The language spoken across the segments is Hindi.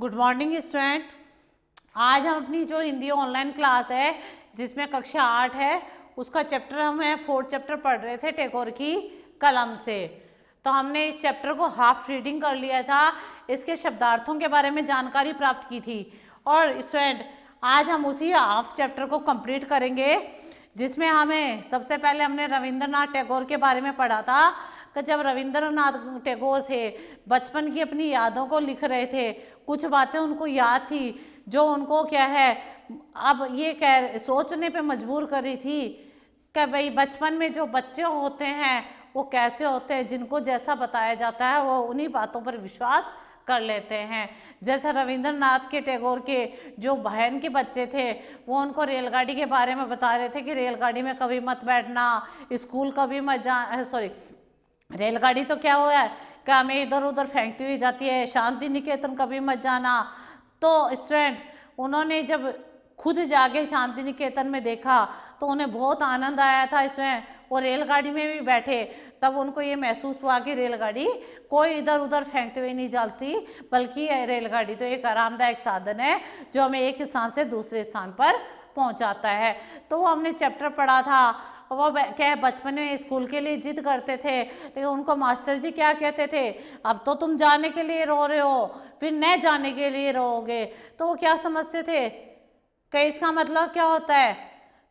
गुड मॉर्निंग स्टूडेंट आज हम अपनी जो हिंदी ऑनलाइन क्लास है जिसमें कक्षा आठ है उसका चैप्टर हम है फोर्थ चैप्टर पढ़ रहे थे टेकोर की कलम से तो हमने इस चैप्टर को हाफ रीडिंग कर लिया था इसके शब्दार्थों के बारे में जानकारी प्राप्त की थी और स्टूडेंट आज हम उसी हाफ चैप्टर को कंप्लीट करेंगे जिसमें हमें सबसे पहले हमने रविंद्रनाथ टैगोर के बारे में पढ़ा था कि जब रविंद्रनाथ टैगोर थे बचपन की अपनी यादों को लिख रहे थे कुछ बातें उनको याद थी जो उनको क्या है अब ये कह सोचने पे मजबूर करी थी कि भाई बचपन में जो बच्चे होते हैं वो कैसे होते हैं जिनको जैसा बताया जाता है वो उन्हीं बातों पर विश्वास कर लेते हैं जैसे रविंद्रनाथ के टैगोर के जो बहन के बच्चे थे वो उनको रेलगाड़ी के बारे में बता रहे थे कि रेलगाड़ी में कभी मत बैठना स्कूल कभी मत जा सॉरी रेलगाड़ी तो क्या हुआ है कि हमें इधर उधर फेंकती हुई जाती है शांति निकेतन कभी मत जाना तो स्टूडेंट उन्होंने जब खुद जाके शांति निकेतन में देखा तो उन्हें बहुत आनंद आया था इसमें वो रेलगाड़ी में भी बैठे तब उनको ये महसूस हुआ कि रेलगाड़ी कोई इधर उधर फेंकते हुए नहीं चलती बल्कि रेलगाड़ी तो एक आरामदायक साधन है जो हमें एक स्थान से दूसरे स्थान पर पहुंचाता है तो वो हमने चैप्टर पढ़ा था वो क्या बचपन में स्कूल के लिए जिद करते थे लेकिन उनको मास्टर जी क्या कहते थे अब तो तुम जाने के लिए रो रहे हो फिर न जाने के लिए रोगे तो वो क्या समझते थे कि इसका मतलब क्या होता है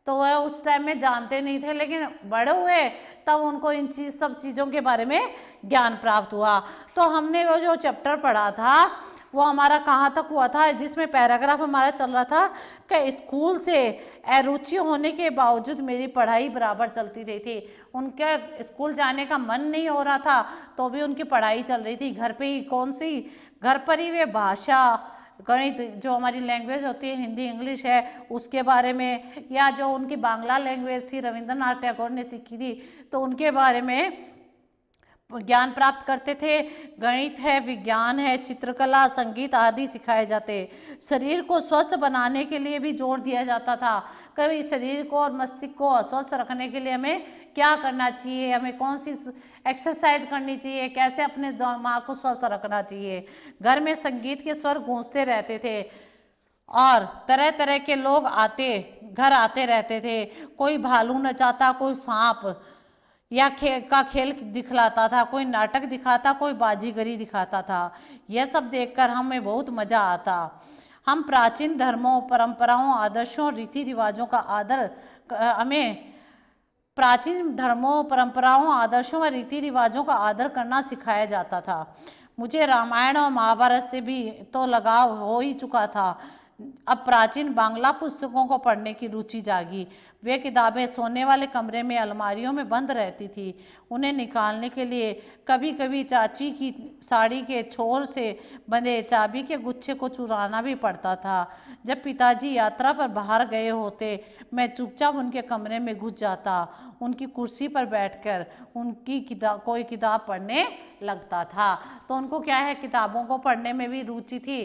तो वह उस टाइम में जानते नहीं थे लेकिन बड़े हुए तब उनको इन चीज़ सब चीज़ों के बारे में ज्ञान प्राप्त हुआ तो हमने वो जो चैप्टर पढ़ा था वो हमारा कहाँ तक हुआ था जिसमें पैराग्राफ हमारा चल रहा था कि स्कूल से अरुचि होने के बावजूद मेरी पढ़ाई बराबर चलती रही थी उनका स्कूल जाने का मन नहीं हो रहा था तो भी उनकी पढ़ाई चल रही थी घर पे ही कौन सी घर पर ही वे भाषा गणित जो हमारी लैंग्वेज होती है हिंदी इंग्लिश है उसके बारे में या जो उनकी बांग्ला लैंग्वेज थी रविंद्रनाथ टैगोर ने सीखी थी तो उनके बारे में ज्ञान प्राप्त करते थे गणित है विज्ञान है चित्रकला संगीत आदि सिखाए जाते शरीर को स्वस्थ बनाने के लिए भी जोर दिया जाता था कभी शरीर को और मस्तिष्क को अस्वस्थ रखने के लिए हमें क्या करना चाहिए हमें कौन सी एक्सरसाइज करनी चाहिए कैसे अपने दिमाग को स्वस्थ रखना चाहिए घर में संगीत के स्वर गूंजते रहते थे और तरह तरह के लोग आते घर आते रहते थे कोई भालू नचाता कोई सांप या खे, का खेल दिखलाता था कोई नाटक दिखाता कोई बाजीगरी दिखाता था यह सब देखकर हमें बहुत मज़ा आता हम प्राचीन धर्मों परंपराओं आदर्शों रीति रिवाजों का आदर हमें प्राचीन धर्मों परंपराओं आदर्शों व रीति रिवाजों का आदर करना सिखाया जाता था मुझे रामायण और महाभारत से भी तो लगाव हो ही चुका था अब प्राचीन बांग्ला पुस्तकों को पढ़ने की रुचि जागी वे किताबें सोने वाले कमरे में अलमारियों में बंद रहती थी उन्हें निकालने के लिए कभी कभी चाची की साड़ी के छोर से बंधे चाबी के गुच्छे को चुराना भी पड़ता था जब पिताजी यात्रा पर बाहर गए होते मैं चुपचाप उनके कमरे में घुस जाता उनकी कुर्सी पर बैठकर उनकी किता कोई किताब पढ़ने लगता था तो उनको क्या है किताबों को पढ़ने में भी रुचि थी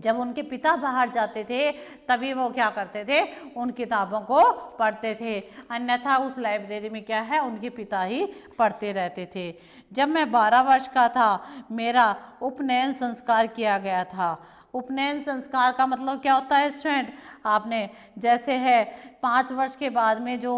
जब उनके पिता बाहर जाते थे तभी वो क्या करते थे उन किताबों को पढ़ते थे अन्यथा उस लाइब्रेरी में क्या है उनके पिता ही पढ़ते रहते थे जब मैं बारह वर्ष का था मेरा उपनयन संस्कार किया गया था उपनयन संस्कार का मतलब क्या होता है स्टूडेंट आपने जैसे है पाँच वर्ष के बाद में जो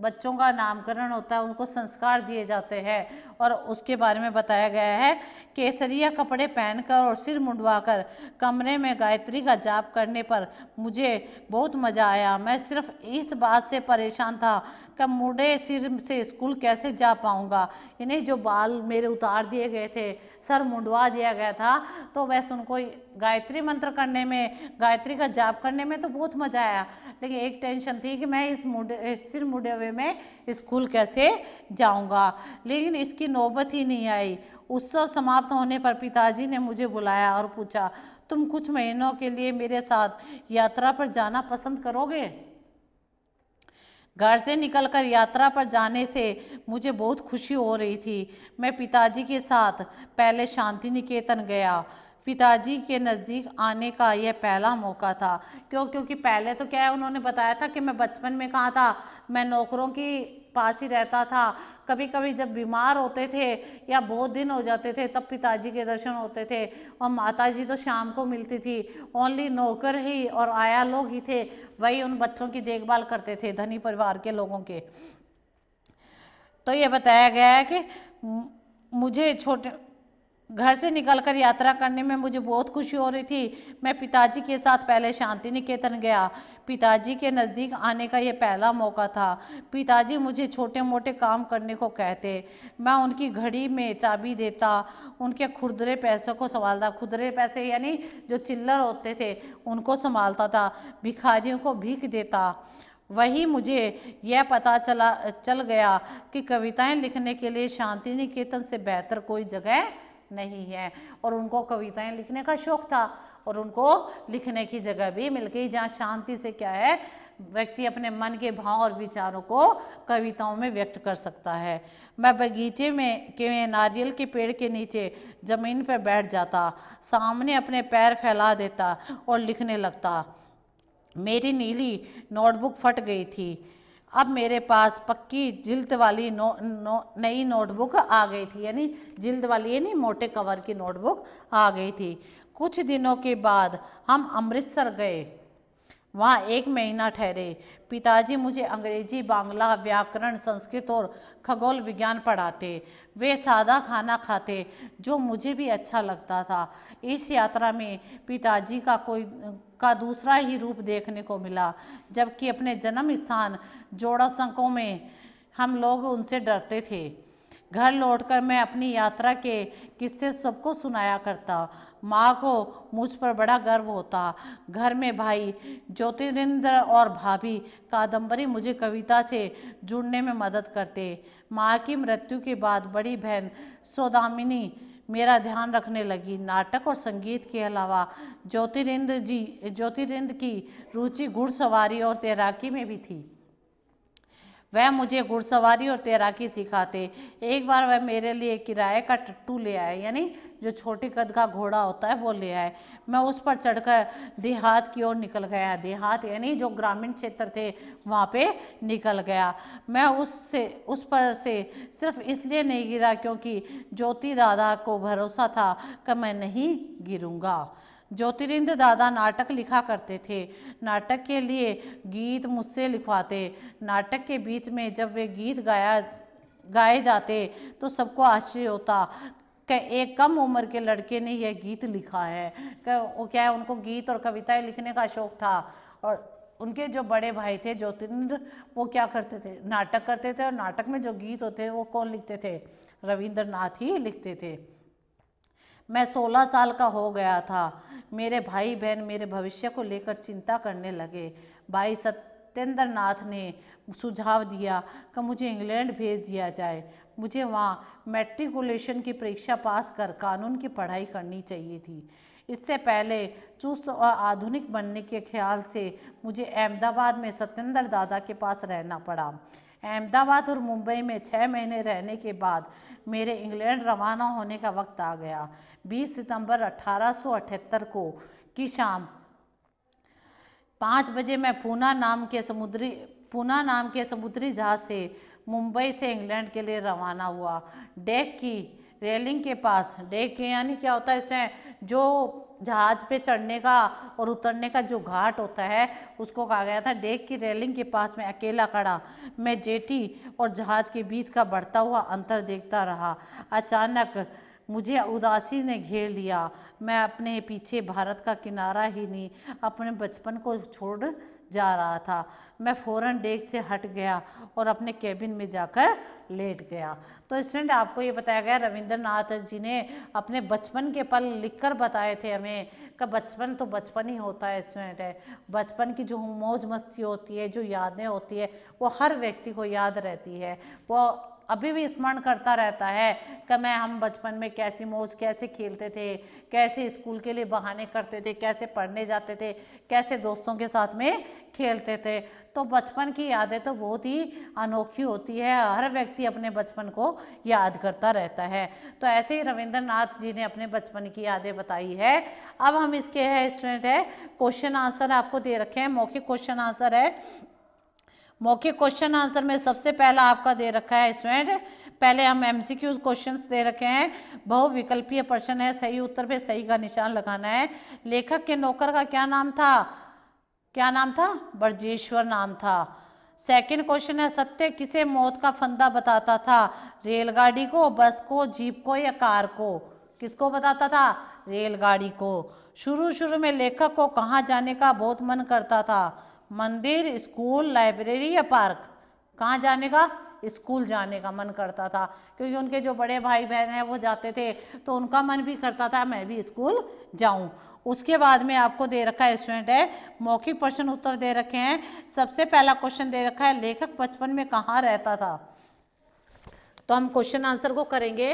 बच्चों का नामकरण होता है उनको संस्कार दिए जाते हैं और उसके बारे में बताया गया है केसरिया कपड़े पहनकर और सिर मुंडवाकर कमरे में गायत्री का जाप करने पर मुझे बहुत मज़ा आया मैं सिर्फ इस बात से परेशान था कब मुड़े सिर से स्कूल कैसे जा पाऊँगा इन्हें जो बाल मेरे उतार दिए गए थे सर मुंडवा दिया गया था तो वैसे उनको गायत्री मंत्र करने में गायत्री का जाप करने में तो बहुत मज़ा आया लेकिन एक टेंशन थी कि मैं इस मुड़े सिर मुड़े हुए में स्कूल कैसे जाऊँगा लेकिन इसकी नौबत ही नहीं आई उत्सव समाप्त होने पर पिताजी ने मुझे बुलाया और पूछा तुम कुछ महीनों के लिए मेरे साथ यात्रा पर जाना पसंद करोगे घर से निकलकर यात्रा पर जाने से मुझे बहुत खुशी हो रही थी मैं पिताजी के साथ पहले शांति निकेतन गया पिताजी के नज़दीक आने का यह पहला मौका था क्यों क्योंकि पहले तो क्या है उन्होंने बताया था कि मैं बचपन में कहाँ था मैं नौकरों की पास ही रहता था कभी कभी जब बीमार होते थे या बहुत दिन हो जाते थे तब पिताजी के दर्शन होते थे और माताजी तो शाम को मिलती थी ओनली नौकर ही और आया लोग ही थे वही उन बच्चों की देखभाल करते थे धनी परिवार के लोगों के तो ये बताया गया है कि मुझे छोटे घर से निकलकर यात्रा करने में मुझे बहुत खुशी हो रही थी मैं पिताजी के साथ पहले शांति निकेतन गया पिताजी के नज़दीक आने का यह पहला मौका था पिताजी मुझे छोटे मोटे काम करने को कहते मैं उनकी घड़ी में चाबी देता उनके खुदरे पैसों को संभालता खुदरे पैसे यानी जो चिल्लर होते थे उनको संभालता था भिखारियों को भीख देता वही मुझे यह पता चला चल गया कि कविताएं लिखने के लिए शांति निकेतन से बेहतर कोई जगह नहीं है और उनको कविताएं लिखने का शौक था और उनको लिखने की जगह भी मिल गई जहाँ शांति से क्या है व्यक्ति अपने मन के भाव और विचारों को कविताओं में व्यक्त कर सकता है मैं बगीचे में के नारियल के पेड़ के नीचे ज़मीन पर बैठ जाता सामने अपने पैर फैला देता और लिखने लगता मेरी नीली नोटबुक फट गई थी अब मेरे पास पक्की जिल्द वाली नो, नो, नई नोटबुक आ गई थी यानी जिल्द वाली यानी मोटे कवर की नोटबुक आ गई थी कुछ दिनों के बाद हम अमृतसर गए वहाँ एक महीना ठहरे पिताजी मुझे अंग्रेजी बांग्ला व्याकरण संस्कृत और खगोल विज्ञान पढ़ाते वे सादा खाना खाते जो मुझे भी अच्छा लगता था इस यात्रा में पिताजी का कोई का दूसरा ही रूप देखने को मिला जबकि अपने जन्म स्थान जोड़ासंकों में हम लोग उनसे डरते थे घर लौटकर मैं अपनी यात्रा के किस्से सबको सुनाया करता माँ को मुझ पर बड़ा गर्व होता घर में भाई ज्योतिरिंद्र और भाभी कादम्बरी मुझे कविता से जुड़ने में मदद करते माँ की मृत्यु के बाद बड़ी बहन सोदामिनी मेरा ध्यान रखने लगी नाटक और संगीत के अलावा ज्योतिरिंद जी ज्योतिरिंद की रुचि घुड़सवारी और तैराकी में भी थी वह मुझे घुड़सवारी और तैराकी सिखाते एक बार वह मेरे लिए किराए का टट्टू ले आए यानी जो छोटे कद का घोड़ा होता है वो ले आए मैं उस पर चढ़कर देहात की ओर निकल गया देहात यानी जो ग्रामीण क्षेत्र थे वहाँ पे निकल गया मैं उससे उस पर से सिर्फ इसलिए नहीं गिरा क्योंकि ज्योति दादा को भरोसा था कि मैं नहीं गिरूँगा ज्योतिरिंद दादा नाटक लिखा करते थे नाटक के लिए गीत मुझसे लिखवाते नाटक के बीच में जब वे गीत गाया गाए जाते तो सबको आश्चर्य होता एक कम उम्र के लड़के ने यह गीत लिखा है वो क्या है उनको गीत और कविताएं लिखने का शौक था और उनके जो बड़े भाई थे ज्योतिन्द्र वो क्या करते थे नाटक करते थे और नाटक में जो गीत होते हैं वो कौन लिखते थे रविंद्रनाथ ही लिखते थे मैं 16 साल का हो गया था मेरे भाई बहन मेरे भविष्य को लेकर चिंता करने लगे भाई सत्येंद्र नाथ ने सुझाव दिया कि मुझे इंग्लैंड भेज दिया जाए मुझे वहाँ मेट्रिकुलेशन की परीक्षा पास कर कानून की पढ़ाई करनी चाहिए थी इससे पहले चुस्त और आधुनिक बनने के ख्याल से मुझे अहमदाबाद में सत्येंद्र दादा के पास रहना पड़ा अहमदाबाद और मुंबई में छः महीने रहने के बाद मेरे इंग्लैंड रवाना होने का वक्त आ गया 20 सितंबर 1878 को की शाम पाँच बजे मैं पूना नाम के समुद्री पूना नाम के समुद्री जहाज से मुंबई से इंग्लैंड के लिए रवाना हुआ डेक की रेलिंग के पास डेक यानी क्या होता है इसे जो जहाज पे चढ़ने का और उतरने का जो घाट होता है उसको कहा गया था डेक की रेलिंग के पास में अकेला खड़ा मैं जेटी और जहाज के बीच का बढ़ता हुआ अंतर देखता रहा अचानक मुझे उदासी ने घेर लिया मैं अपने पीछे भारत का किनारा ही नहीं अपने बचपन को छोड़ जा रहा था मैं फ़ौरन डेग से हट गया और अपने कैबिन में जाकर लेट गया तो स्टूडेंट आपको ये बताया गया रविंद्रनाथ जी ने अपने बचपन के पल लिखकर बताए थे हमें का बचपन तो बचपन ही होता है स्टूडेंट है बचपन की जो मौज मस्ती होती है जो यादें होती है वो हर व्यक्ति को याद रहती है वो अभी भी स्मरण करता रहता है कि मैं हम बचपन में कैसी मौज कैसे खेलते थे कैसे स्कूल के लिए बहाने करते थे कैसे पढ़ने जाते थे कैसे दोस्तों के साथ में खेलते थे तो बचपन की यादें तो बहुत ही अनोखी होती है हर व्यक्ति अपने बचपन को याद करता रहता है तो ऐसे ही रविंद्रनाथ जी ने अपने बचपन की यादें बताई है अब हम इसके है स्टूडेंट है क्वेश्चन आंसर आपको दे रखे हैं मौखिक क्वेश्चन आंसर है मौखिक क्वेश्चन आंसर में सबसे पहला आपका दे रखा है स्टूडेंट पहले हम एम सी क्यूज क्वेश्चन दे रखे हैं बहुविकल्पीय प्रश्न है सही उत्तर पे सही का निशान लगाना है लेखक के नौकर का क्या नाम था क्या नाम था ब्रजेश्वर नाम था सेकंड क्वेश्चन है सत्य किसे मौत का फंदा बताता था रेलगाड़ी को बस को जीप को या कार को किसको बताता था रेलगाड़ी को शुरू शुरू में लेखक को कहाँ जाने का बहुत मन करता था मंदिर स्कूल लाइब्रेरी या पार्क कहाँ जाने का स्कूल जाने का मन करता था क्योंकि उनके जो बड़े भाई बहन हैं वो जाते थे तो उनका मन भी करता था मैं भी स्कूल जाऊं उसके बाद में आपको दे रखा है स्टूडेंट है मौखिक प्रश्न उत्तर दे रखे हैं सबसे पहला क्वेश्चन दे रखा है लेखक बचपन में कहाँ रहता था तो हम क्वेश्चन आंसर को करेंगे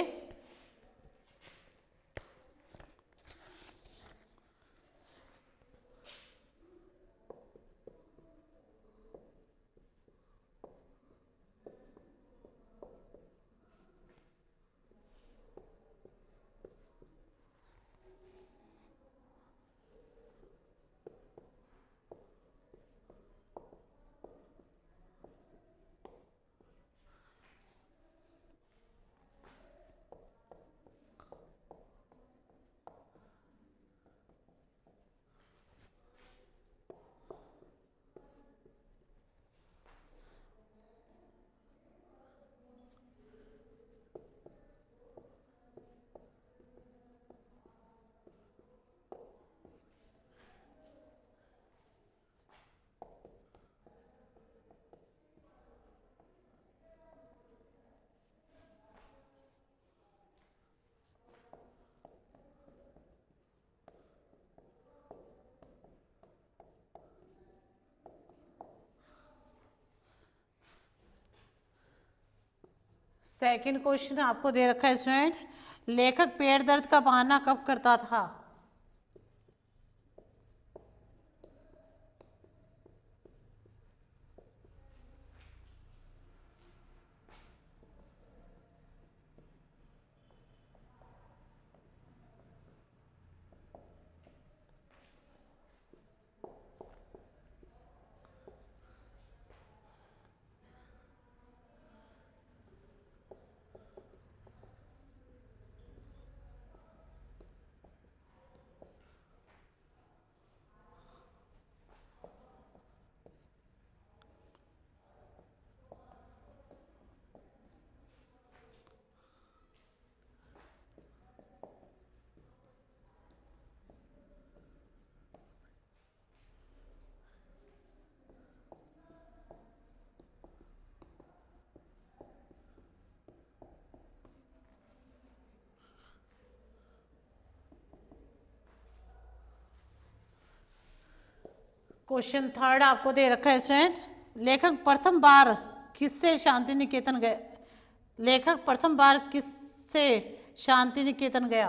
सेकंड क्वेश्चन आपको दे रखा है स्टूडेंट लेखक पेट दर्द का बहाना कब करता था क्वेश्चन थर्ड आपको दे रखा है स्वयं लेखक प्रथम बार किससे शांति निकेतन गए लेखक प्रथम बार किससे शांति निकेतन गया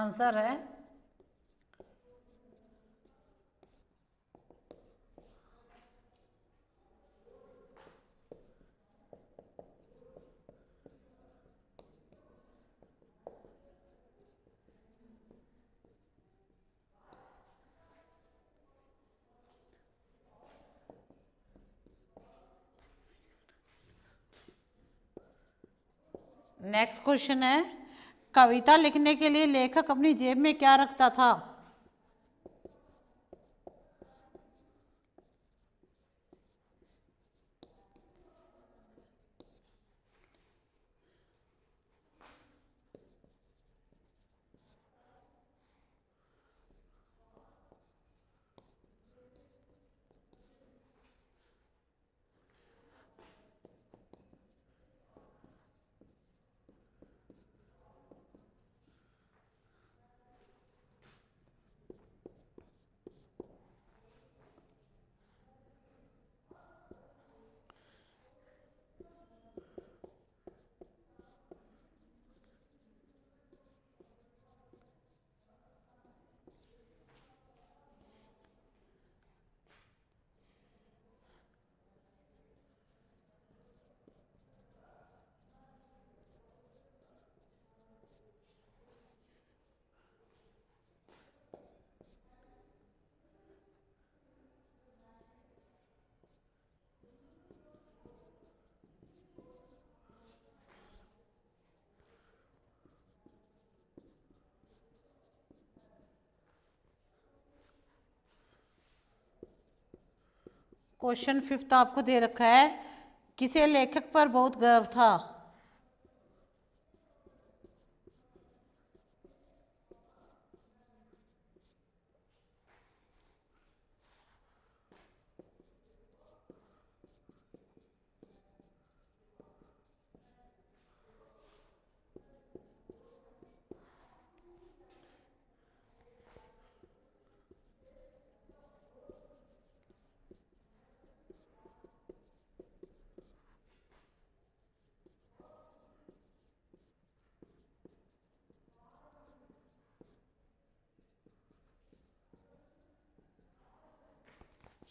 आंसर है नेक्स्ट क्वेश्चन है कविता लिखने के लिए लेखक अपनी जेब में क्या रखता था क्वेश्चन फिफ्थ तो आपको दे रखा है किसे लेखक पर बहुत गर्व था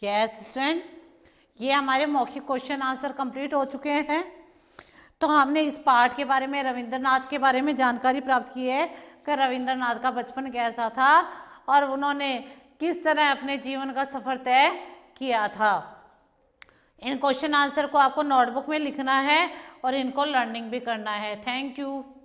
यस स्टूडेंट ये हमारे मौखिक क्वेश्चन आंसर कंप्लीट हो चुके हैं तो हमने इस पाठ के बारे में रविंद्रनाथ के बारे में जानकारी प्राप्त की है कि रविंद्रनाथ का बचपन कैसा था और उन्होंने किस तरह अपने जीवन का सफर तय किया था इन क्वेश्चन आंसर को आपको नोटबुक में लिखना है और इनको लर्निंग भी करना है थैंक यू